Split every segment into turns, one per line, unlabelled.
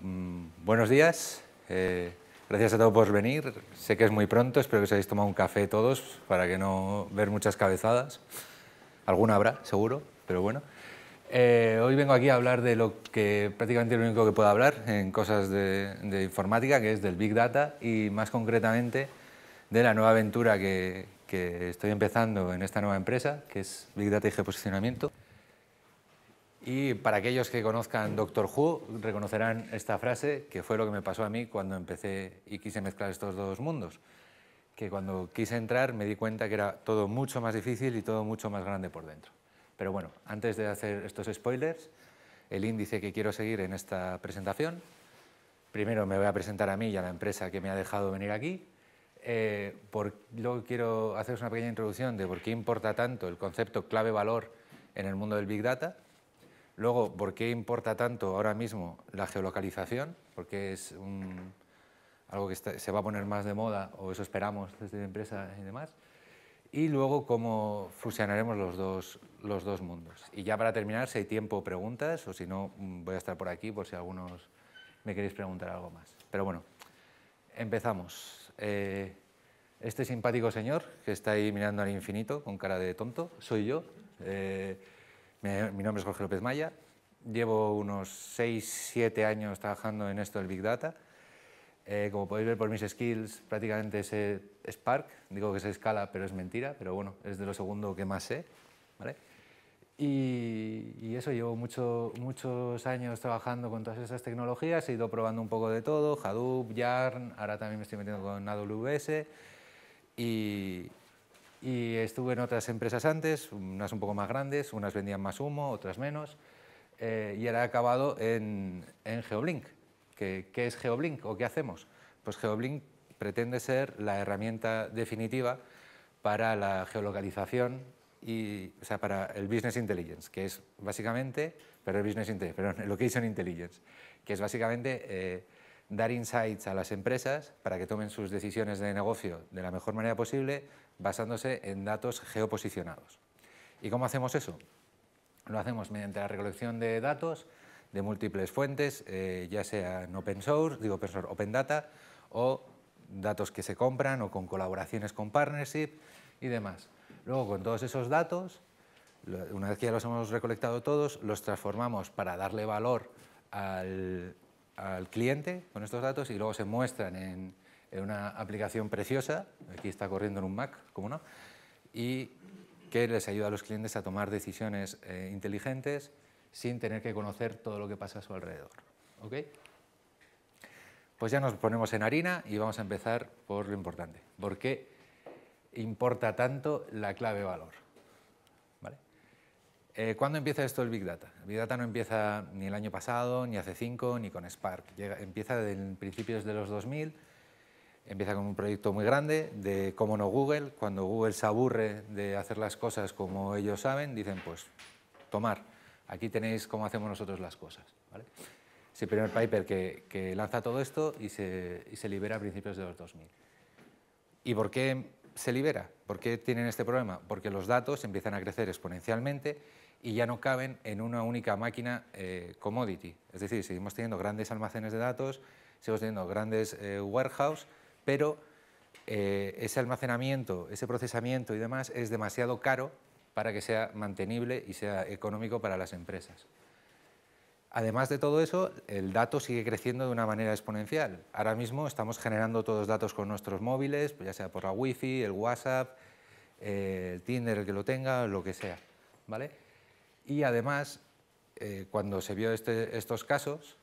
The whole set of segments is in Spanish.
Mm, buenos días. Eh, gracias a todos por venir. Sé que es muy pronto, espero que os hayáis tomado un café todos para que no ver muchas cabezadas. Alguna habrá, seguro, pero bueno. Eh, hoy vengo aquí a hablar de lo que prácticamente lo único que puedo hablar en cosas de, informática, que es del Big Data y más concretamente de la nueva aventura que, que estoy empezando en esta nueva empresa, que es Big Data y Geoposicionamiento. Y para aquellos que conozcan Doctor Who, reconocerán esta frase, que fue lo que me pasó a mí cuando empecé y quise mezclar estos dos mundos. Que cuando quise entrar me di cuenta que era todo mucho más difícil y todo mucho más grande por dentro. Pero bueno, antes de hacer estos spoilers, el índice que quiero seguir en esta presentación, primero me voy a presentar a mí y a la empresa que me ha dejado venir aquí. Eh, por, luego quiero haceros una pequeña introducción de por qué importa tanto el concepto clave-valor en el mundo del Big Data Luego, ¿por qué importa tanto ahora mismo la geolocalización? Porque es algo que se va a poner más de moda, o eso esperamos desde la empresa y demás. Y luego, cómo fusionaremos los dos, los dos mundos. Y ya para terminar, si hay tiempo, preguntas, o si no, mm, voy a estar por aquí por si algunos me queréis preguntar algo más. Pero bueno, empezamos. Eh, este simpático señor que está ahí mirando al infinito con cara de tonto, soy yo. Eh, mi nombre es Jorge López Maya, llevo unos 6, 7 años trabajando en esto del Big Data. Eh, como podéis ver por mis skills, prácticamente sé Spark, digo que sé escala, pero es mentira, pero bueno, es de lo segundo que más sé. ¿vale? Y, eso, llevo mucho, muchos años trabajando con todas esas tecnologías, he ido probando un poco de todo, Hadoop, Yarn, ahora también me estoy metiendo con AWS y, y estuve en otras empresas antes, unas un poco más grandes, unas vendían más humo, otras menos. Eh, y ahora he acabado en, en Geoblink. ¿Qué, es Geoblink o qué hacemos? Pues Geoblink pretende ser la herramienta definitiva para la geolocalización y, o sea, para el Business Intelligence, que es básicamente, pero el Business Intelligence, perdón, el Location Intelligence, que es básicamente eh, dar insights a las empresas para que tomen sus decisiones de negocio de la mejor manera posible basándose en datos geoposicionados. ¿Y cómo hacemos eso? Lo hacemos mediante la recolección de datos de múltiples fuentes, eh, ya sea en open source, digo open data, o datos que se compran o con colaboraciones con partnership y demás. Luego, con todos esos datos, una vez que ya los hemos recolectado todos, los transformamos para darle valor al cliente con estos datos y luego se muestran en, en una aplicación preciosa, aquí está corriendo en un Mac, como no, y que les ayuda a los clientes a tomar decisiones eh, inteligentes sin tener que conocer todo lo que pasa a su alrededor. Pues ya nos ponemos en harina y vamos a empezar por lo importante. ¿Por qué importa tanto la clave valor? Eh, ¿Cuándo empieza esto el Big Data? El Big Data no empieza ni el año pasado, ni hace cinco, ni con Spark. empieza en principios de los 2000 empieza con un proyecto muy grande de cómo no Google. Cuando Google se aburre de hacer las cosas como ellos saben, dicen pues tomar, aquí tenéis cómo hacemos nosotros las cosas. ¿vale? Es el primer paper que, lanza todo esto y se, libera a principios de los 2000. ¿Y por qué se libera? ¿Por qué tienen este problema? Porque los datos empiezan a crecer exponencialmente y ya no caben en una única máquina eh, commodity. Es decir, seguimos teniendo grandes almacenes de datos, seguimos teniendo grandes eh, warehouses, pero eh, ese almacenamiento, ese procesamiento y demás es demasiado caro para que sea mantenible y sea económico para las empresas. Además de todo eso, el dato sigue creciendo de una manera exponencial. Ahora mismo estamos generando todos datos con nuestros móviles, ya sea por la Wi-Fi, el WhatsApp, eh, el Tinder, el que lo tenga, lo que sea. ¿vale? Y además, eh, cuando se vio este, estos casos,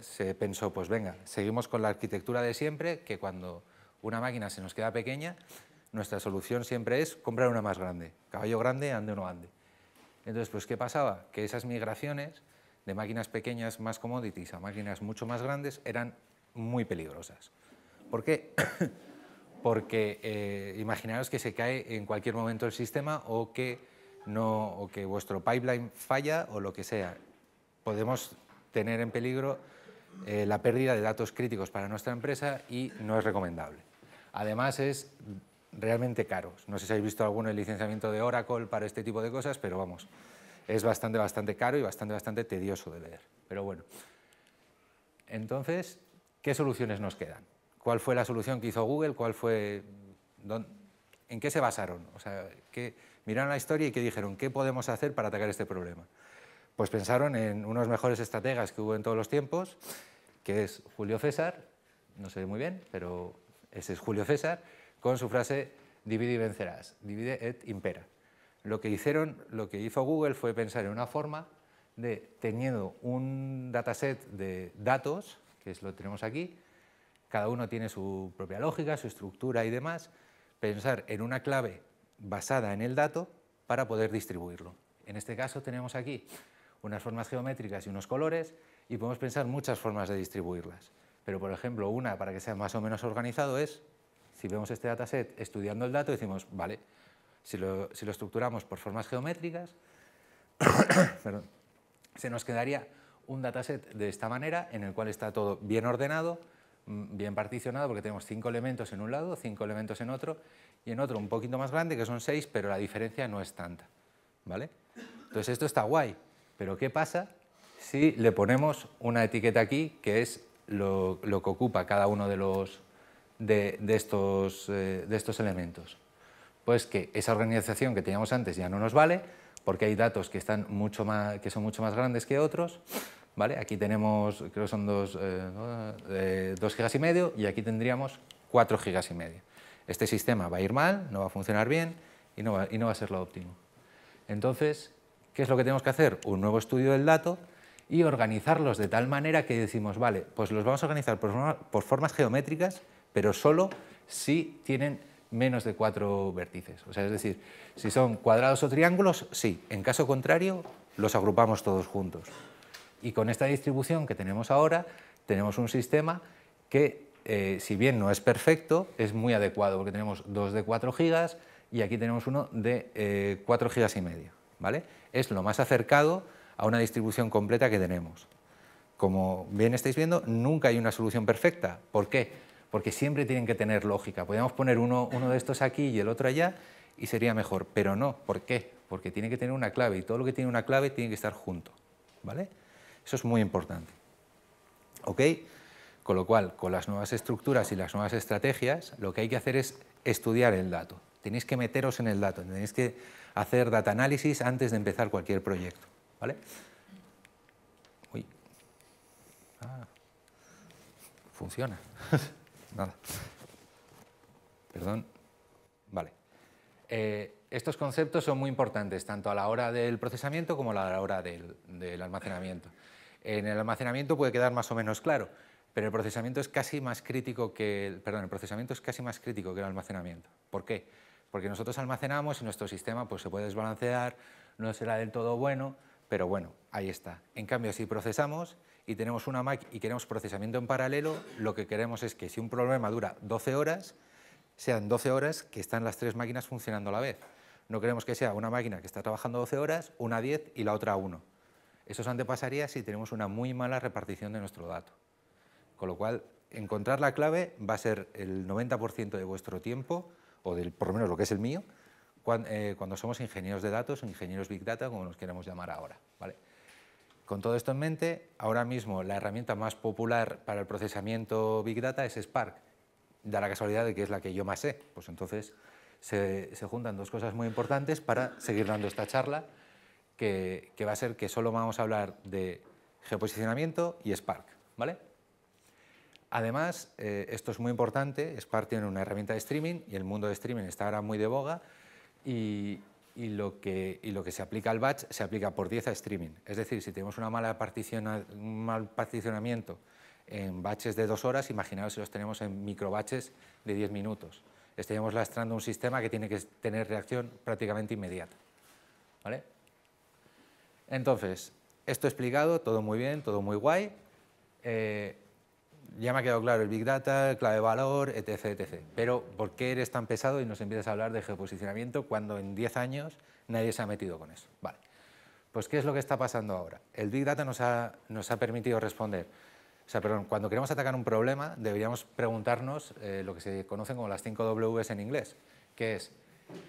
se pensó, pues venga, seguimos con la arquitectura de siempre, que cuando una máquina se nos queda pequeña, nuestra solución siempre es comprar una más grande. Caballo grande, ande o no ande. Entonces, pues, ¿qué pasaba? Que esas migraciones de máquinas pequeñas más commodities a máquinas mucho más grandes eran muy peligrosas. ¿Por qué? Porque eh, imaginaros que se cae en cualquier momento el sistema o que, no, o que vuestro pipeline falla o lo que sea. Podemos tener en peligro eh, la pérdida de datos críticos para nuestra empresa y no es recomendable. Además es realmente caro. No sé si habéis visto alguno el licenciamiento de Oracle para este tipo de cosas, pero vamos, es bastante, bastante caro y bastante, bastante tedioso de leer. Pero bueno, entonces, ¿qué soluciones nos quedan? ¿Cuál fue la solución que hizo Google? ¿En qué se basaron? O sea, ¿qué, miraron la historia y qué dijeron, ¿qué podemos hacer para atacar este problema? Pues pensaron en unos mejores estrategas que hubo en todos los tiempos, que es Julio César, no sé muy bien, pero ese es Julio César, con su frase divide y vencerás, divide et impera. Lo que hicieron, lo que hizo Google fue pensar en una forma de, teniendo un dataset de datos, que es lo que tenemos aquí, cada uno tiene su propia lógica, su estructura y demás, pensar en una clave basada en el dato para poder distribuirlo. En este caso tenemos aquí unas formas geométricas y unos colores y podemos pensar muchas formas de distribuirlas. Pero, por ejemplo, una para que sea más o menos organizado es, si vemos este dataset estudiando el dato, decimos, vale, si lo, estructuramos por formas geométricas, se nos quedaría un dataset de esta manera, en el cual está todo bien ordenado, mm, bien particionado, porque tenemos cinco elementos en un lado, cinco elementos en otro, y en otro un poquito más grande, que son seis, pero la diferencia no es tanta. ¿vale? Entonces esto está guay, pero ¿qué pasa si le ponemos una etiqueta aquí que es lo, que ocupa cada uno de, los, de, estos, eh, de estos elementos? Pues que esa organización que teníamos antes ya no nos vale porque hay datos que, están mucho más, que son mucho más grandes que otros. ¿vale? Aquí tenemos, creo que son 2 eh, eh, dos gigas y medio y aquí tendríamos 4 gigas y medio. Este sistema va a ir mal, no va a funcionar bien y no va, y no va a ser lo óptimo. Entonces, ¿Qué es lo que tenemos que hacer? Un nuevo estudio del dato y organizarlos de tal manera que decimos, vale, pues los vamos a organizar por, formas geométricas, pero solo si tienen menos de cuatro vértices. O sea, es decir, si son cuadrados o triángulos, sí. En caso contrario, los agrupamos todos juntos. Y con esta distribución que tenemos ahora, tenemos un sistema que, eh, si bien no es perfecto, es muy adecuado, porque tenemos dos de 4 gigas y aquí tenemos uno de eh, 4 gigas y medio. ¿vale? es lo más acercado a una distribución completa que tenemos. Como bien estáis viendo, nunca hay una solución perfecta. ¿Por qué? Porque siempre tienen que tener lógica. Podríamos poner uno, de estos aquí y el otro allá y sería mejor, pero no. ¿Por qué? Porque tiene que tener una clave y todo lo que tiene una clave tiene que estar junto. ¿Vale? Eso es muy importante. Con lo cual, con las nuevas estructuras y las nuevas estrategias, lo que hay que hacer es estudiar el dato. Tenéis que meteros en el dato, tenéis que hacer data análisis antes de empezar cualquier proyecto. ¿vale? Uy. Ah. Funciona. Nada. Perdón. Vale. Eh, estos conceptos son muy importantes, tanto a la hora del procesamiento como a la hora del, almacenamiento. En el almacenamiento puede quedar más o menos claro, pero el procesamiento es casi más crítico que perdón, el procesamiento es casi más crítico que el almacenamiento. ¿Por qué? porque nosotros almacenamos y nuestro sistema pues, se puede desbalancear, no será del todo bueno, pero bueno, ahí está. En cambio, si procesamos y, tenemos una Mac y queremos procesamiento en paralelo, lo que queremos es que si un problema dura 12 horas, sean 12 horas que están las tres máquinas funcionando a la vez. No queremos que sea una máquina que está trabajando 12 horas, una 10 y la otra 1. Eso se antepasaría si tenemos una muy mala repartición de nuestro dato. Con lo cual, encontrar la clave va a ser el 90% de vuestro tiempo o del, por lo menos lo que es el mío, eh, cuando, somos ingenieros de datos o ingenieros Big Data, como nos queremos llamar ahora. ¿vale? Con todo esto en mente, ahora mismo la herramienta más popular para el procesamiento Big Data es Spark. Da la casualidad de que es la que yo más sé. Pues entonces se, juntan dos cosas muy importantes para seguir dando esta charla, que, que, va a ser que solo vamos a hablar de geoposicionamiento y Spark. ¿vale? Además, eh, esto es muy importante, parte tiene una herramienta de streaming y el mundo de streaming está ahora muy de boga y, lo, que, se aplica al batch se aplica por 10 a streaming. Es decir, si tenemos una mala un mal particionamiento en batches de dos horas, imaginaos si los tenemos en microbatches de 10 minutos. Estaríamos lastrando un sistema que tiene que tener reacción prácticamente inmediata. ¿Vale? Entonces, esto explicado, todo muy bien, todo muy guay. Eh, ya me ha quedado claro el Big Data, clave valor, etc, etc. Pero ¿por qué eres tan pesado y nos empiezas a hablar de geoposicionamiento cuando en 10 años nadie se ha metido con eso? Vale. Pues ¿qué es lo que está pasando ahora? El Big Data nos ha, nos ha permitido responder. O sea, perdón, cuando queremos atacar un problema deberíamos preguntarnos eh, lo que se conocen como las 5 Ws en inglés, que es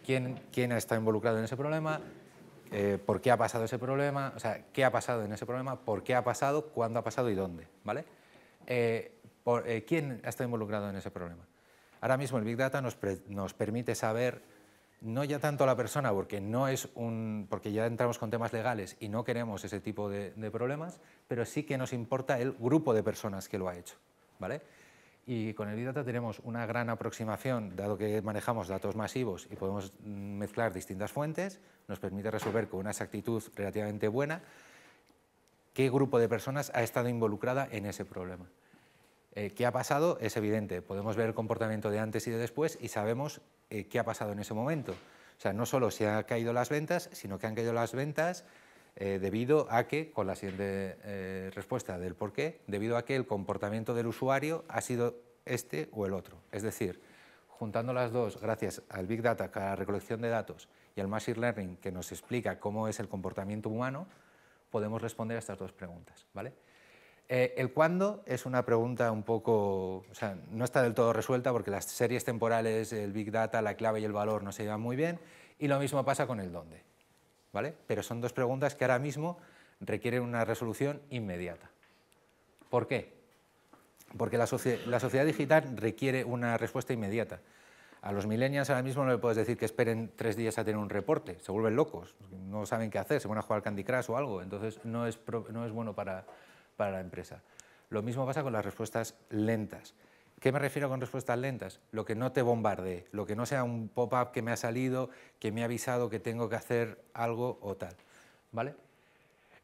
quién, quién está involucrado en ese problema, eh, por qué ha pasado ese problema, o sea, qué ha pasado en ese problema, por qué ha pasado, cuándo ha pasado y dónde, ¿vale? Eh, eh, ¿Quién ha estado involucrado en ese problema? Ahora mismo el Big Data nos, permite saber no ya tanto a la persona, porque, no es un, porque ya entramos con temas legales y no queremos ese tipo de, de, problemas, pero sí que nos importa el grupo de personas que lo ha hecho. ¿vale? Y con el Big Data tenemos una gran aproximación, dado que manejamos datos masivos y podemos mezclar distintas fuentes, nos permite resolver con una exactitud relativamente buena qué grupo de personas ha estado involucrada en ese problema. Eh, ¿Qué ha pasado? Es evidente. Podemos ver el comportamiento de antes y de después y sabemos eh, qué ha pasado en ese momento. O sea, no solo se han caído las ventas, sino que han caído las ventas eh, debido a que, con la siguiente respuesta del por qué, debido a que el comportamiento del usuario ha sido este o el otro. Es decir, juntando las dos, gracias al Big Data, a la recolección de datos y al Machine Learning, que nos explica cómo es el comportamiento humano, podemos responder a estas dos preguntas. ¿vale? Eh, el cuándo es una pregunta un poco, o sea, no está del todo resuelta porque las series temporales, el big data, la clave y el valor no se llevan muy bien y lo mismo pasa con el dónde, ¿vale? Pero son dos preguntas que ahora mismo requieren una resolución inmediata. ¿Por qué? Porque la, sociedad digital requiere una respuesta inmediata. A los millennials ahora mismo no le puedes decir que esperen tres días a tener un reporte, se vuelven locos, no saben qué hacer, se van a jugar Candy Crush o algo, entonces no es bueno para, para la empresa. Lo mismo pasa con las respuestas lentas. ¿Qué me refiero con respuestas lentas? Lo que no te bombardee, lo que no sea un pop-up que me ha salido, que me ha avisado que tengo que hacer algo o tal. ¿Vale?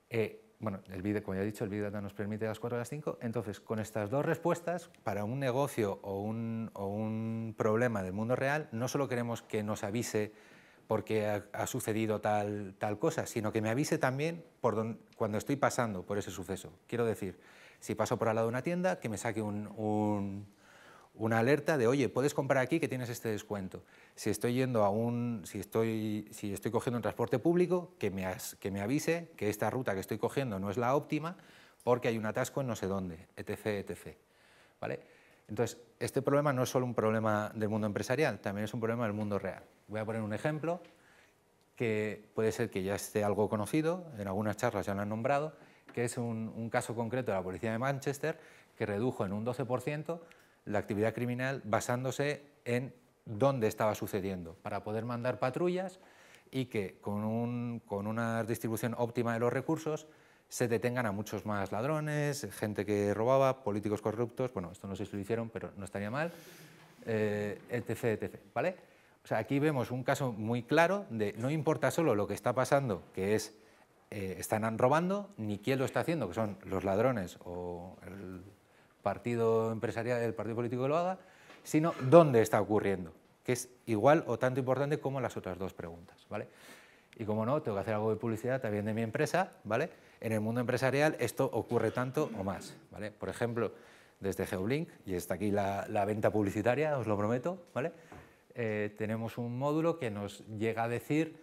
Eh, bueno, el video, como ya he dicho, el video nos permite las 4 a las 5. Entonces, con estas dos respuestas, para un negocio o un, o un problema del mundo real, no solo queremos que nos avise porque ha, sucedido tal, tal cosa, sino que me avise también cuando estoy pasando por ese suceso. Quiero decir, si paso por al lado de una tienda, que me saque una alerta de, oye, puedes comprar aquí que tienes este descuento. Si estoy yendo a un, si estoy, si estoy cogiendo un transporte público, que me, que me avise que esta ruta que estoy cogiendo no es la óptima porque hay un atasco en no sé dónde, etc., etc. ¿Vale? Entonces, este problema no es solo un problema del mundo empresarial, también es un problema del mundo real. Voy a poner un ejemplo que puede ser que ya esté algo conocido, en algunas charlas ya lo han nombrado, que es un, caso concreto de la policía de Manchester que redujo en un 12% la actividad criminal basándose en dónde estaba sucediendo, para poder mandar patrullas y que con, una distribución óptima de los recursos se detengan a muchos más ladrones, gente que robaba, políticos corruptos, bueno, esto no sé si lo hicieron, pero no estaría mal, eh, etc, etc, ¿vale? O sea, aquí vemos un caso muy claro de no importa solo lo que está pasando, que es eh, están robando, ni quién lo está haciendo, que son los ladrones o el partido empresarial, el partido político que lo haga, sino dónde está ocurriendo, que es igual o tanto importante como las otras dos preguntas, ¿vale? Y como no, tengo que hacer algo de publicidad también de mi empresa, ¿vale? En el mundo empresarial esto ocurre tanto o más, ¿vale? Por ejemplo, desde Geoblink, y está aquí la, la venta publicitaria, os lo prometo, ¿vale? Eh, tenemos un módulo que nos llega a decir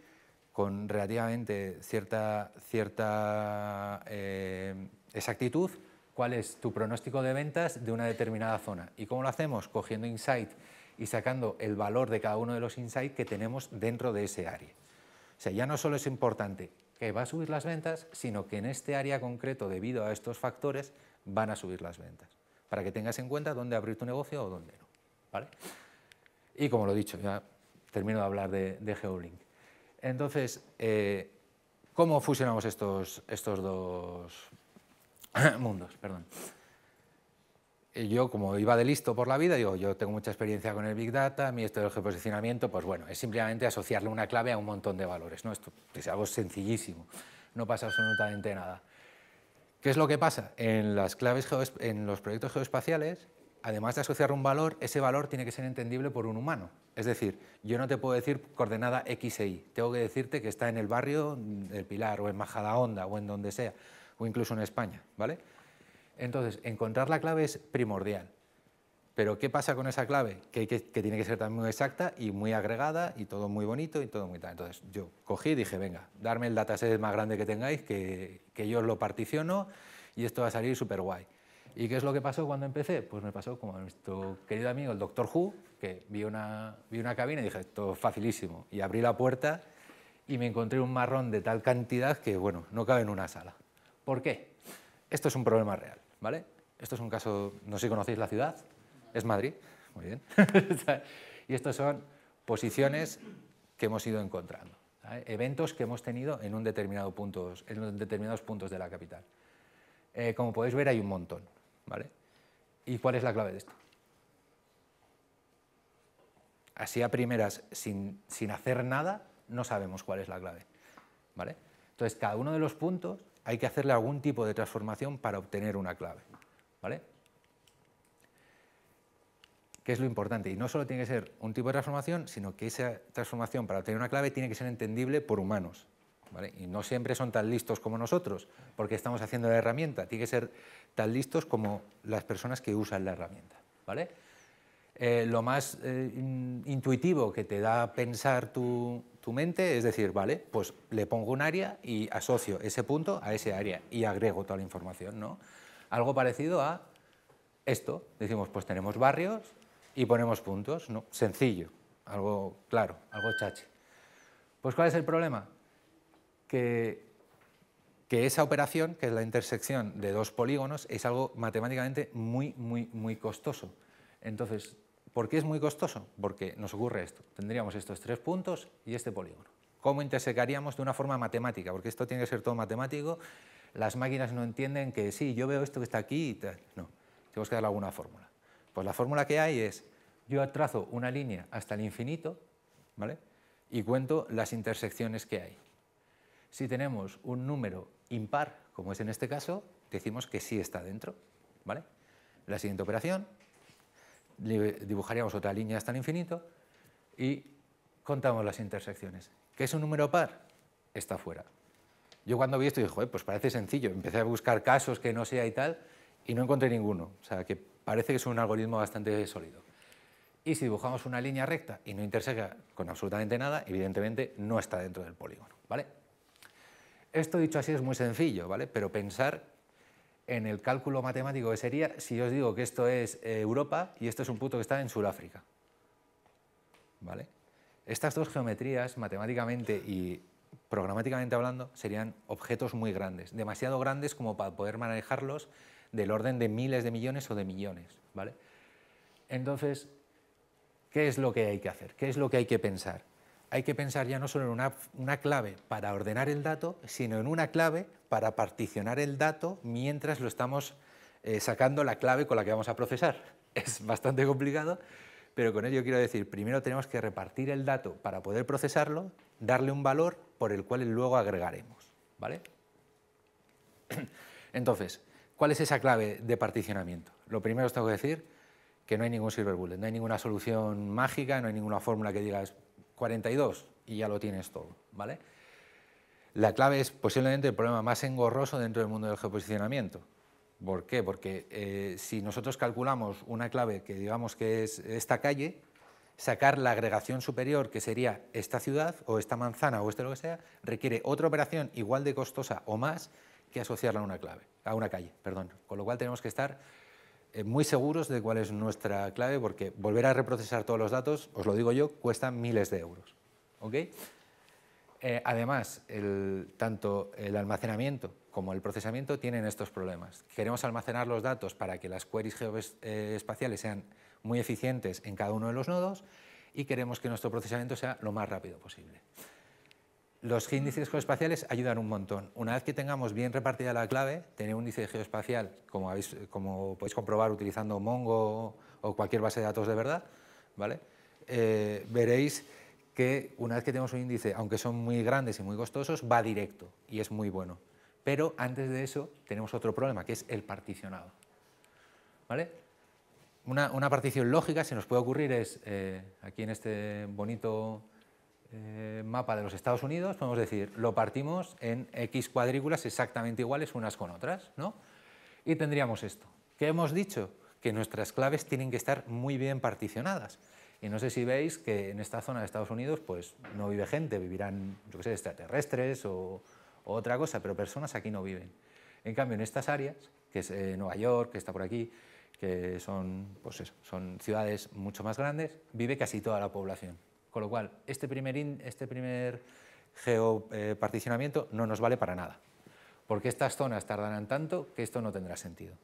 con relativamente cierta, eh, exactitud cuál es tu pronóstico de ventas de una determinada zona. ¿Y cómo lo hacemos? Cogiendo insight y sacando el valor de cada uno de los insights que tenemos dentro de ese área. O sea, ya no solo es importante que va a subir las ventas, sino que en este área concreto, debido a estos factores, van a subir las ventas. Para que tengas en cuenta dónde abrir tu negocio o dónde no. ¿vale? Y como lo he dicho, ya termino de hablar de, Geolink. Entonces, eh, ¿cómo fusionamos estos, estos dos mundos? Perdón. Eh, yo, como iba de listo por la vida, digo, yo tengo mucha experiencia con el Big Data, mi esto del geoposicionamiento, pues bueno, es simplemente asociarle una clave a un montón de valores. ¿no? Esto es algo sencillísimo, no pasa absolutamente nada. ¿Qué es lo que pasa? En, las claves en los proyectos geoespaciales además de asociar un valor, ese valor tiene que ser entendible por un humano. Es decir, yo no te puedo decir coordenada X e Y, tengo que decirte que está en el barrio del Pilar o en Majadahonda o en donde sea, o incluso en España, ¿vale? Entonces, encontrar la clave es primordial. Pero ¿qué pasa con esa clave? Que, tiene que ser también muy exacta y muy agregada y todo muy bonito y todo muy tal. Entonces yo cogí y dije, venga, darme el dataset más grande que tengáis, que, que yo os lo particiono y esto va a salir súper guay. ¿Y qué es lo que pasó cuando empecé? Pues me pasó como a nuestro querido amigo, el doctor Hu, que vi una, una cabina y dije, esto es facilísimo. Y abrí la puerta y me encontré un marrón de tal cantidad que, bueno, no cabe en una sala. ¿Por qué? Esto es un problema real, ¿vale? Esto es un caso, no sé si conocéis la ciudad, es Madrid, muy bien. y estas son posiciones que hemos ido encontrando, eventos que hemos tenido en, un determinado en determinados puntos de la capital. Eh, como podéis ver, hay un montón. ¿vale? ¿Y cuál es la clave de esto? Así a primeras, sin, hacer nada, no sabemos cuál es la clave, ¿vale? Entonces, cada uno de los puntos hay que hacerle algún tipo de transformación para obtener una clave, ¿vale? que es lo importante. Y no solo tiene que ser un tipo de transformación, sino que esa transformación para obtener una clave tiene que ser entendible por humanos. Y no siempre son tan listos como nosotros, porque estamos haciendo la herramienta. Tiene que ser tan listos como las personas que usan la herramienta, ¿vale? Eh, lo más eh, intuitivo que te da pensar tu, tu mente es decir, vale, pues le pongo un área y asocio ese punto a ese área y agrego toda la información, ¿no? Algo parecido a esto. Decimos, pues tenemos barrios y ponemos puntos, ¿no? Sencillo, algo claro, algo chache. Pues ¿cuál es el problema? que, esa operación, que es la intersección de dos polígonos, es algo matemáticamente muy, muy, muy costoso. Entonces, ¿por qué es muy costoso? Porque nos ocurre esto. Tendríamos estos tres puntos y este polígono. ¿Cómo intersecaríamos de una forma matemática? Porque esto tiene que ser todo matemático. Las máquinas no entienden que sí, yo veo esto que está aquí y tal. No, tenemos que darle alguna fórmula. Pues la fórmula que hay es, yo trazo una línea hasta el infinito, ¿vale? Y cuento las intersecciones que hay. Si tenemos un número impar, como es en este caso, decimos que sí está dentro. ¿vale? La siguiente operación, dibujaríamos otra línea hasta el infinito y contamos las intersecciones. ¿Qué es un número par? Está fuera. Yo cuando vi esto dije, pues parece sencillo. Empecé a buscar casos que no sea y tal y no encontré ninguno. O sea, que parece que es un algoritmo bastante sólido. Y si dibujamos una línea recta y no interseca con absolutamente nada, evidentemente no está dentro del polígono. ¿vale? Esto dicho así es muy sencillo, ¿vale? Pero pensar en el cálculo matemático que sería si yo os digo que esto es eh, Europa y esto es un punto que está en Sudáfrica. ¿Vale? Estas dos geometrías, matemáticamente y programáticamente hablando, serían objetos muy grandes, demasiado grandes como para poder manejarlos del orden de miles de millones o de millones. ¿vale? Entonces, ¿qué es lo que hay que hacer? ¿Qué es lo que hay que pensar? hay que pensar ya no solo en una, clave para ordenar el dato, sino en una clave para particionar el dato mientras lo estamos eh, sacando la clave con la que vamos a procesar. Es bastante complicado, pero con ello quiero decir, primero tenemos que repartir el dato para poder procesarlo, darle un valor por el cual luego agregaremos. ¿vale? Entonces, ¿cuál es esa clave de particionamiento? Lo primero os tengo que decir que no hay ningún silver bullet, no hay ninguna solución mágica, no hay ninguna fórmula que digas 42 y ya lo tienes todo, ¿vale? La clave es posiblemente el problema más engorroso dentro del mundo del geoposicionamiento. ¿Por qué? Porque eh, si nosotros calculamos una clave que digamos que es esta calle, sacar la agregación superior, que sería esta ciudad o esta manzana o este lo que sea, requiere otra operación igual de costosa o más que asociarla a una clave, a una calle, perdón. Con lo cual tenemos que estar eh, muy seguros de cuál es nuestra clave, porque volver a reprocesar todos los datos, os lo digo yo, cuesta miles de euros. Eh, además, tanto el almacenamiento como el procesamiento tienen estos problemas. Queremos almacenar los datos para que las queries geoespaciales eh, sean muy eficientes en cada uno de los nodos y queremos que nuestro procesamiento sea lo más rápido posible los índices geoespaciales ayudan un montón. Una vez que tengamos bien repartida la clave, tener un índice geoespacial, como, como podéis comprobar utilizando Mongo o cualquier base de datos de verdad, ¿vale? Eh, veréis que una vez que tenemos un índice, aunque son muy grandes y muy costosos, va directo y es muy bueno. Pero antes de eso tenemos otro problema, que es el particionado. ¿Vale? Una, partición lógica, se nos puede ocurrir, es eh, aquí en este bonito eh, mapa de los Estados Unidos, podemos decir, lo partimos en X cuadrículas exactamente iguales unas con otras, ¿no? Y tendríamos esto. ¿Qué hemos dicho? Que nuestras claves tienen que estar muy bien particionadas. Y no sé si veis que en esta zona de Estados Unidos pues no vive gente, vivirán, yo qué sé, extraterrestres o, otra cosa, pero personas aquí no viven. En cambio, en estas áreas, que es eh, Nueva York, que está por aquí, que son, pues son ciudades mucho más grandes, vive casi toda la población. Con lo cual, este primer, este primer geoparticionamiento eh, no nos vale para nada, porque estas zonas tardarán tanto que esto no tendrá sentido.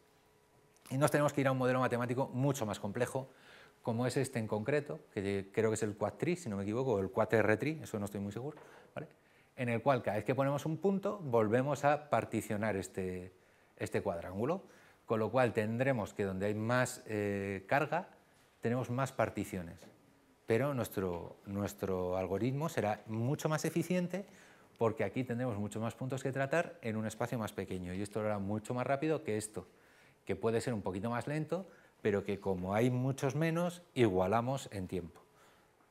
Y nos tenemos que ir a un modelo matemático mucho más complejo, como es este en concreto, que creo que es el quad si no me equivoco, o el quad eso no estoy muy seguro, en el cual cada vez que ponemos un punto volvemos a particionar este, este cuadrángulo, con lo cual tendremos que donde hay más eh, carga tenemos más particiones pero nuestro, nuestro algoritmo será mucho más eficiente porque aquí tendremos muchos más puntos que tratar en un espacio más pequeño y esto lo hará mucho más rápido que esto, que puede ser un poquito más lento, pero que como hay muchos menos, igualamos en tiempo.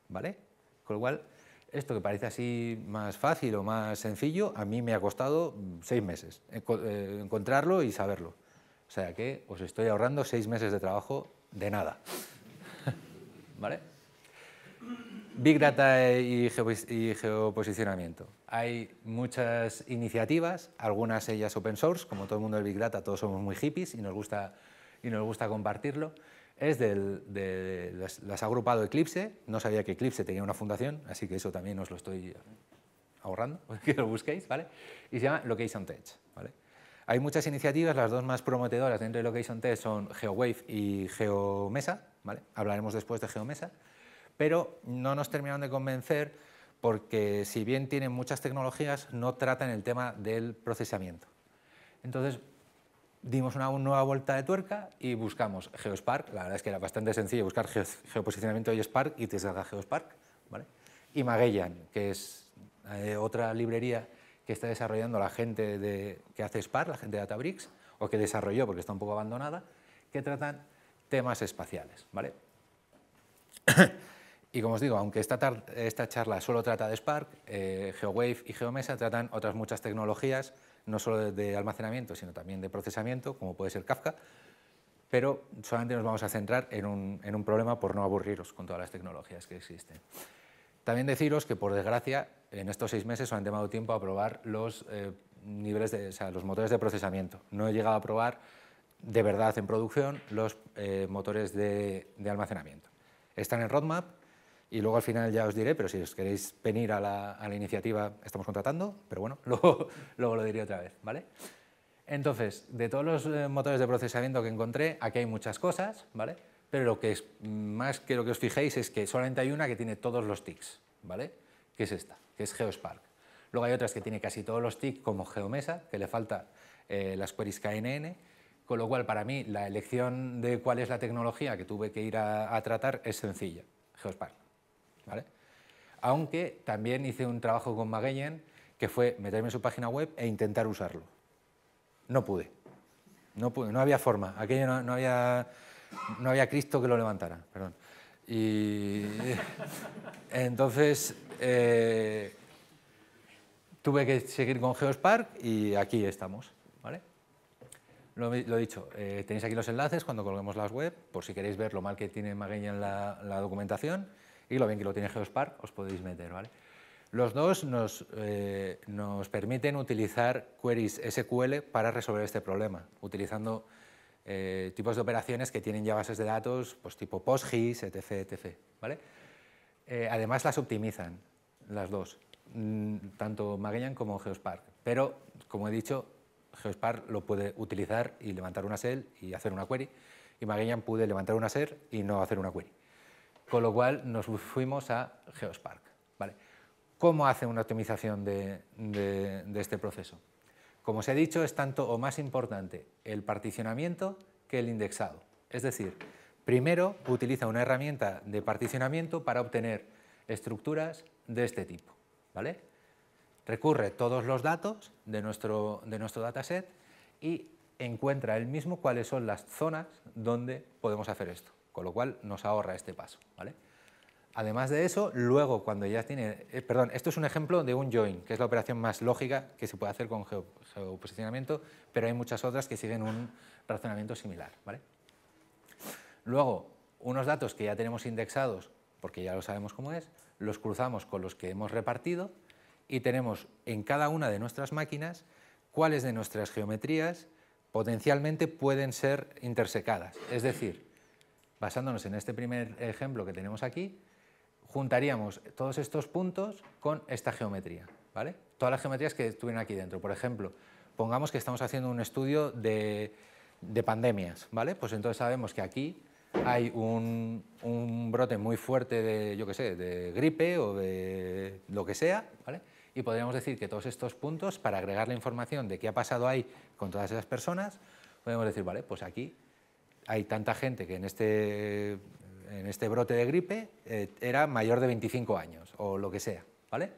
¿Vale? Con lo cual, esto que parece así más fácil o más sencillo, a mí me ha costado seis meses eh, encontrarlo y saberlo. O sea que os estoy ahorrando seis meses de trabajo de nada. ¿Vale? Big Data y, geoposicionamiento. Hay muchas iniciativas, algunas ellas open source, como todo el mundo del Big Data, todos somos muy hippies y nos gusta, y nos gusta compartirlo. Es de, las, ha agrupado Eclipse, no sabía que Eclipse tenía una fundación, así que eso también os lo estoy ahorrando, que lo busquéis, ¿vale? Y se llama Location Tech, ¿vale? Hay muchas iniciativas, las dos más prometedoras dentro de Location Tech son GeoWave y GeoMesa, ¿vale? Hablaremos después de GeoMesa pero no nos terminaron de convencer porque si bien tienen muchas tecnologías, no tratan el tema del procesamiento. Entonces dimos una nueva vuelta de tuerca y buscamos GeoSpark, la verdad es que era bastante sencillo buscar geoposicionamiento y Spark y te salga GeoSpark, ¿vale? y Magellan, que es eh, otra librería que está desarrollando la gente que hace Spark, la gente de Databricks, o que desarrolló porque está un poco abandonada, que tratan temas espaciales. ¿vale? Y como os digo, aunque esta, charla solo trata de Spark, eh, GeoWave y GeoMesa tratan otras muchas tecnologías, no solo de almacenamiento, sino también de procesamiento, como puede ser Kafka, pero solamente nos vamos a centrar en un, problema por no aburriros con todas las tecnologías que existen. También deciros que, por desgracia, en estos seis meses solamente han ha tiempo a probar los, eh, niveles de, los motores de procesamiento. No he llegado a probar de verdad en producción los eh, motores de, de, almacenamiento. Están en roadmap, y luego al final ya os diré, pero si os queréis venir a la, iniciativa, estamos contratando, pero bueno, luego, luego, lo diré otra vez, ¿vale? Entonces, de todos los eh, motores de procesamiento que encontré, aquí hay muchas cosas, ¿vale? Pero lo que es, más que lo que os fijéis es que solamente hay una que tiene todos los tics, ¿vale? Que es esta, que es Geospark. Luego hay otras que tiene casi todos los tics, como Geomesa, que le falta eh, las queries KNN, con lo cual para mí la elección de cuál es la tecnología que tuve que ir a tratar es sencilla, Geospark. ¿vale? Aunque también hice un trabajo con Magellan que fue meterme en su página web e intentar usarlo. No pude. No, pude, no había forma. Aquello no, había, no había Cristo que lo levantara. Perdón. Y entonces eh, tuve que seguir con Geospark y aquí estamos. ¿vale? Lo, he dicho, eh, tenéis aquí los enlaces cuando colguemos las web, por si queréis ver lo mal que tiene Magellan la, la documentación y lo bien que lo tiene Geospark, os podéis meter, ¿vale? Los dos nos, eh, nos permiten utilizar queries SQL para resolver este problema, utilizando eh, tipos de operaciones que tienen ya bases de datos, pues tipo PostGIS, etc, etc, ¿vale? Eh, además las optimizan, las dos, mm, tanto Magellan como Geospark, pero, como he dicho, GeoSpark lo puede utilizar y levantar una SEL y hacer una query, y Magellan puede levantar una SER y no hacer una query. Con lo cual nos fuimos a Geospark. ¿vale? ¿Cómo hace una optimización de, este proceso? Como se ha dicho, es tanto o más importante el particionamiento que el indexado. Es decir, primero utiliza una herramienta de particionamiento para obtener estructuras de este tipo. ¿vale? Recurre todos los datos de nuestro, de nuestro dataset y encuentra él mismo cuáles son las zonas donde podemos hacer esto con lo cual nos ahorra este paso. ¿vale? Además de eso, luego cuando ya tiene... Eh, perdón, esto es un ejemplo de un join, que es la operación más lógica que se puede hacer con geoposicionamiento, pero hay muchas otras que siguen un razonamiento similar. ¿vale? Luego, unos datos que ya tenemos indexados, porque ya lo sabemos cómo es, los cruzamos con los que hemos repartido y tenemos en cada una de nuestras máquinas cuáles de nuestras geometrías potencialmente pueden ser intersecadas. Es decir, basándonos en este primer ejemplo que tenemos aquí, juntaríamos todos estos puntos con esta geometría, ¿vale? Todas las geometrías que estuvieran aquí dentro. Por ejemplo, pongamos que estamos haciendo un estudio de, pandemias, ¿vale? Pues entonces sabemos que aquí hay un, un, brote muy fuerte de, yo qué sé, de gripe o de lo que sea, ¿vale? Y podríamos decir que todos estos puntos, para agregar la información de qué ha pasado ahí con todas esas personas, podemos decir, vale, pues aquí hay tanta gente que en este, en este brote de gripe eh, era mayor de 25 años o lo que sea, ¿vale?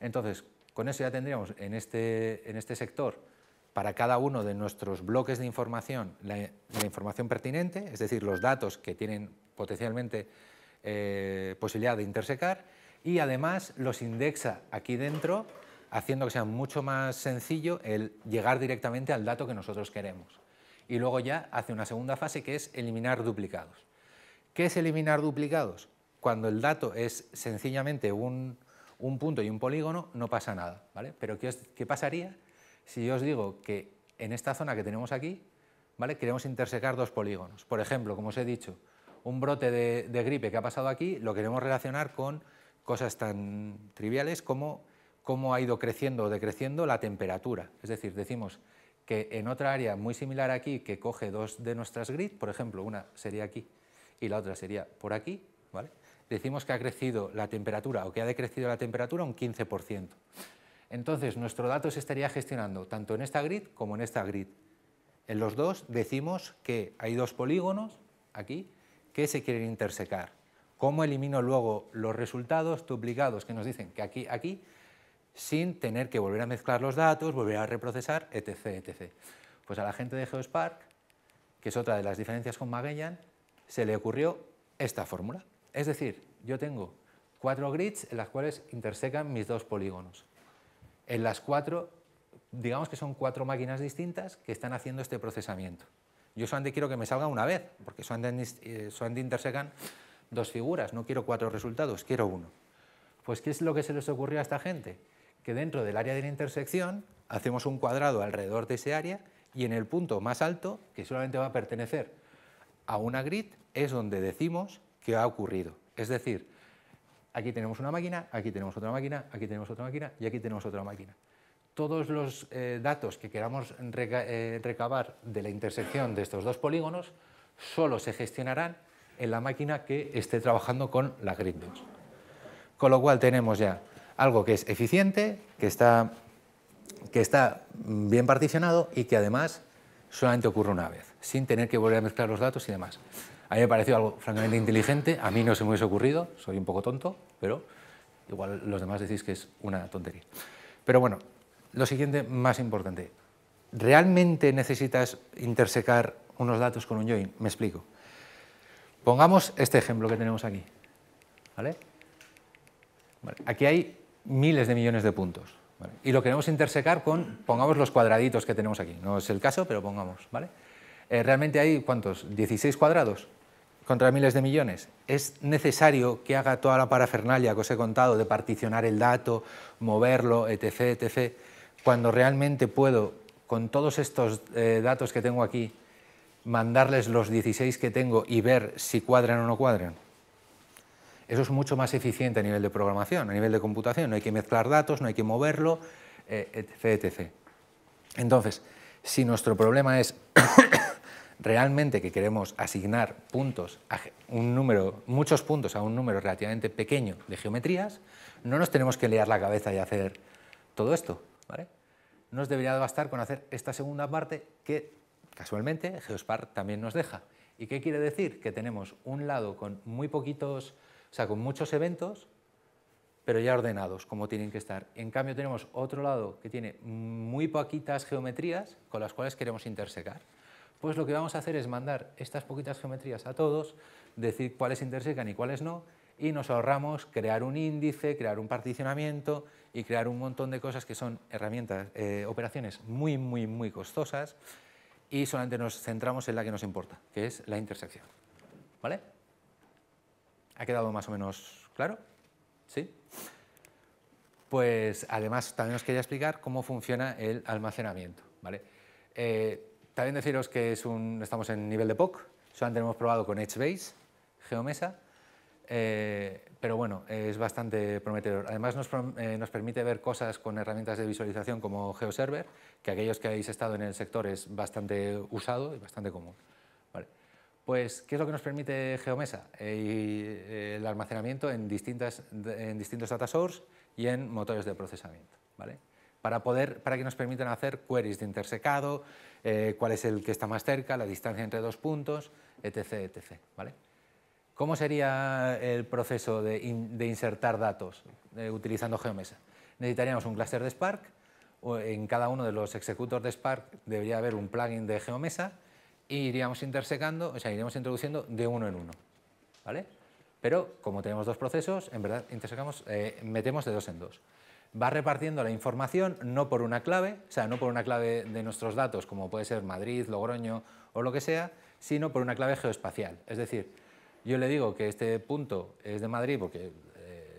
Entonces, con eso ya tendríamos en este, en este sector, para cada uno de nuestros bloques de información, la, información pertinente, es decir, los datos que tienen potencialmente eh, posibilidad de intersecar, y además los indexa aquí dentro, haciendo que sea mucho más sencillo el llegar directamente al dato que nosotros queremos y luego ya hace una segunda fase que es eliminar duplicados. ¿Qué es eliminar duplicados? Cuando el dato es sencillamente un, punto y un polígono, no pasa nada. ¿vale? Pero ¿qué, pasaría si yo os digo que en esta zona que tenemos aquí ¿vale? queremos intersecar dos polígonos? Por ejemplo, como os he dicho, un brote de gripe que ha pasado aquí lo queremos relacionar con cosas tan triviales como cómo ha ido creciendo o decreciendo la temperatura. Es decir, decimos que en otra área muy similar aquí, que coge dos de nuestras grid, por ejemplo, una sería aquí y la otra sería por aquí, ¿vale? decimos que ha crecido la temperatura o que ha decrecido la temperatura un 15%. Entonces, nuestro dato se estaría gestionando tanto en esta grid como en esta grid. En los dos decimos que hay dos polígonos aquí que se quieren intersecar. ¿Cómo elimino luego los resultados duplicados que nos dicen que aquí, aquí sin tener que volver a mezclar los datos, volver a reprocesar, etc. etc. Pues a la gente de Geospark, que es otra de las diferencias con Magellan, se le ocurrió esta fórmula. Es decir, yo tengo cuatro grids en las cuales intersecan mis dos polígonos. En las cuatro, digamos que son cuatro máquinas distintas que están haciendo este procesamiento. Yo solamente quiero que me salga una vez, porque solamente, eh, intersecan dos figuras, no quiero cuatro resultados, quiero uno. Pues, ¿qué es lo que se les ocurrió a esta gente? que dentro del área de la intersección hacemos un cuadrado alrededor de ese área y en el punto más alto, que solamente va a pertenecer a una grid, es donde decimos que ha ocurrido. Es decir, aquí tenemos una máquina, aquí tenemos otra máquina, aquí tenemos otra máquina y aquí tenemos otra máquina. Todos los eh, datos que queramos eh, recabar de la intersección de estos dos polígonos solo se gestionarán en la máquina que esté trabajando con la grid Con lo cual tenemos ya algo que es eficiente, que está, que está bien particionado y que además solamente ocurre una vez, sin tener que volver a mezclar los datos y demás. A mí me pareció algo francamente inteligente, a mí no se me hubiese ocurrido, soy un poco tonto, pero igual los demás decís que es una tontería. Pero bueno, lo siguiente más importante, ¿realmente necesitas intersecar unos datos con un join? Me explico. Pongamos este ejemplo que tenemos aquí. aquí hay miles de millones de puntos. Y lo queremos intersecar con, pongamos los cuadraditos que tenemos aquí. No es el caso, pero pongamos. ¿vale? Eh, realmente hay, ¿cuántos? 16 cuadrados contra miles de millones. ¿Es necesario que haga toda la parafernalia que os he contado de particionar el dato, moverlo, etc., etc., cuando realmente puedo, con todos estos eh, datos que tengo aquí, mandarles los 16 que tengo y ver si cuadran o no cuadran? Eso es mucho más eficiente a nivel de programación, a nivel de computación. No hay que mezclar datos, no hay que moverlo, eh, etc. Entonces, si nuestro problema es realmente que queremos asignar puntos a un número, muchos puntos a un número relativamente pequeño de geometrías, no nos tenemos que liar la cabeza y hacer todo esto. ¿vale? Nos debería bastar con hacer esta segunda parte que, casualmente, GeoSpar también nos deja. ¿Y qué quiere decir? Que tenemos un lado con muy poquitos o sea, con muchos eventos, pero ya ordenados, como tienen que estar. En cambio, tenemos otro lado que tiene muy poquitas geometrías con las cuales queremos intersecar. Pues lo que vamos a hacer es mandar estas poquitas geometrías a todos, decir cuáles intersecan y cuáles no, y nos ahorramos crear un índice, crear un particionamiento y crear un montón de cosas que son herramientas, eh, operaciones muy, muy, muy costosas y solamente nos centramos en la que nos importa, que es la intersección. ¿Vale? ¿Ha quedado más o menos claro? ¿Sí? Pues además también os quería explicar cómo funciona el almacenamiento. ¿vale? Eh, también deciros que es un, estamos en nivel de POC, solamente hemos probado con HBase, Geomesa, eh, pero bueno, es bastante prometedor. Además nos, eh, nos, permite ver cosas con herramientas de visualización como GeoServer, que aquellos que habéis estado en el sector es bastante usado y bastante común. Pues, ¿qué es lo que nos permite Geomesa? Eh, eh, el almacenamiento en, distintas, en distintos data source y en motores de procesamiento, ¿vale? Para, poder, para que nos permitan hacer queries de intersecado, eh, cuál es el que está más cerca, la distancia entre dos puntos, etc. etc ¿vale? ¿Cómo sería el proceso de, insertar datos utilizando Geomesa? Necesitaríamos un clúster de Spark, en cada uno de los ejecutores de Spark debería haber un plugin de Geomesa iríamos intersecando, o sea, iríamos introduciendo de uno en uno. ¿vale? Pero como tenemos dos procesos, en verdad intersecamos, eh, metemos de dos en dos. Va repartiendo la información no por una clave, o sea, no por una clave de nuestros datos, como puede ser Madrid, Logroño o lo que sea, sino por una clave geoespacial. Es decir, yo le digo que este punto es de Madrid porque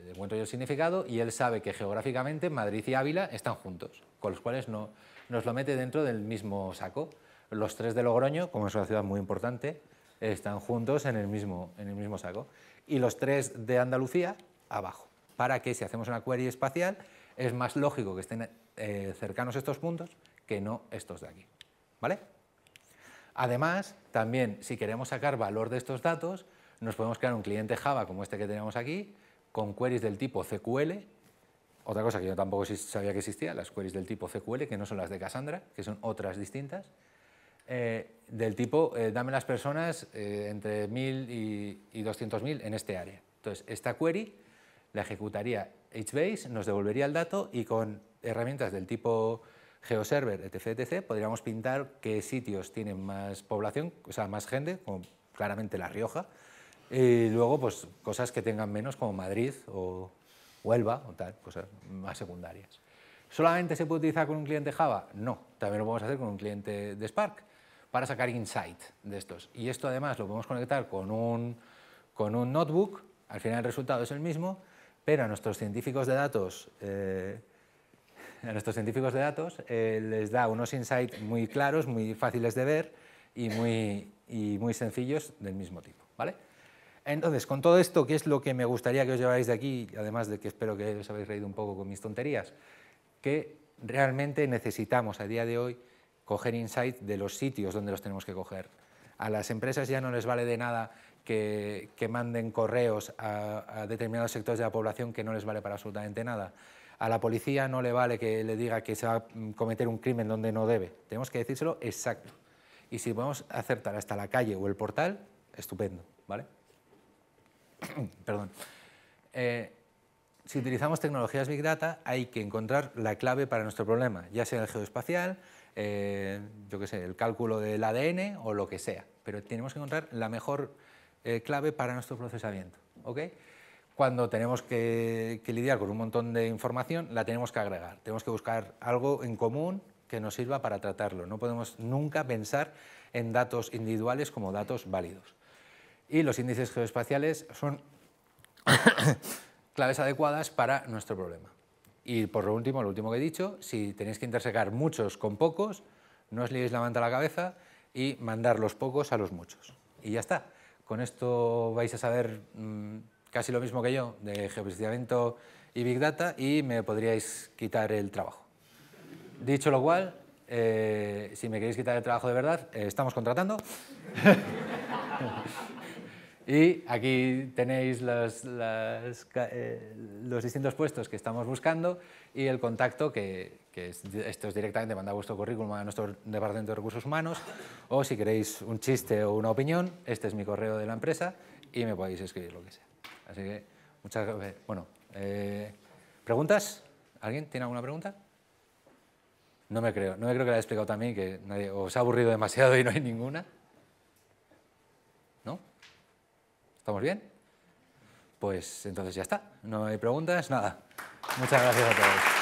encuentro eh, yo el significado y él sabe que geográficamente Madrid y Ávila están juntos, con los cuales no, nos lo mete dentro del mismo saco los tres de Logroño, como es una ciudad muy importante, están juntos en el mismo, saco. Y los tres de Andalucía abajo, para que si hacemos una query espacial es más lógico que estén eh, cercanos estos puntos que no estos de aquí. ¿Vale? Además, también si queremos sacar valor de estos datos, nos podemos crear un cliente Java como este que tenemos aquí, con queries del tipo CQL, otra cosa que yo tampoco sabía que existía, las queries del tipo CQL, que no son las de Cassandra, que son otras distintas, eh, del tipo, eh, dame las personas eh, entre 1000 y, 200.000 en este área. Entonces, esta query la ejecutaría HBase, nos devolvería el dato y con herramientas del tipo GeoServer, etc., etc., podríamos pintar qué sitios tienen más población, o sea, más gente, como claramente La Rioja, y luego pues cosas que tengan menos como Madrid o Huelva o tal, cosas más secundarias. ¿Solamente se puede utilizar con un cliente Java? No, también lo podemos hacer con un cliente de Spark para sacar insight de estos. Y esto además lo podemos conectar con un, notebook, al final el resultado es el mismo, pero a nuestros científicos de datos, eh, nuestros científicos de datos eh, les da unos insights muy claros, muy fáciles de ver y muy, muy sencillos del mismo tipo. ¿vale? Entonces, con todo esto, ¿qué es lo que me gustaría que os lleváis de aquí? Además de que espero que os habéis reído un poco con mis tonterías, que realmente necesitamos a día de hoy coger insight de los sitios donde los tenemos que coger. A las empresas ya no les vale de nada que, manden correos a, determinados sectores de la población que no les vale para absolutamente nada. A la policía no le vale que le diga que se va a cometer un crimen donde no debe. Tenemos que decírselo exacto. Y si podemos acertar hasta la calle o el portal, estupendo, ¿vale? Perdón. Eh, si utilizamos tecnologías Big Data, hay que encontrar la clave para nuestro problema, ya sea el geoespacial, eh, yo qué sé, el cálculo del ADN o lo que sea. Pero tenemos que encontrar la mejor eh, clave para nuestro procesamiento. Cuando tenemos que, lidiar con un montón de información, la tenemos que agregar. Tenemos que buscar algo en común que nos sirva para tratarlo. No podemos nunca pensar en datos individuales como datos válidos. Y los índices geoespaciales son claves adecuadas para nuestro problema. Y por lo último, lo último que he dicho, si tenéis que intersecar muchos con pocos, no os liéis la manta a la cabeza y mandar los pocos a los muchos. Y ya está. Con esto vais a saber mm, casi lo mismo que yo de geoprocesamiento y Big Data y me podríais quitar el trabajo. Dicho lo cual, eh, si me queréis quitar el trabajo de verdad, eh, estamos contratando. Y aquí tenéis los, las, eh, los distintos puestos que estamos buscando y el contacto, que, esto es directamente mandar vuestro currículum a nuestro Departamento de Recursos Humanos, o si queréis un chiste o una opinión, este es mi correo de la empresa y me podéis escribir lo que sea. Así que, muchas gracias. Eh, bueno, eh, ¿preguntas? ¿Alguien tiene alguna pregunta? No me creo, no me creo que la haya explicado también, que os ha aburrido demasiado y no hay ninguna. ¿Estamos bien? Pues entonces ya está. No hay preguntas, nada. Muchas gracias a todos.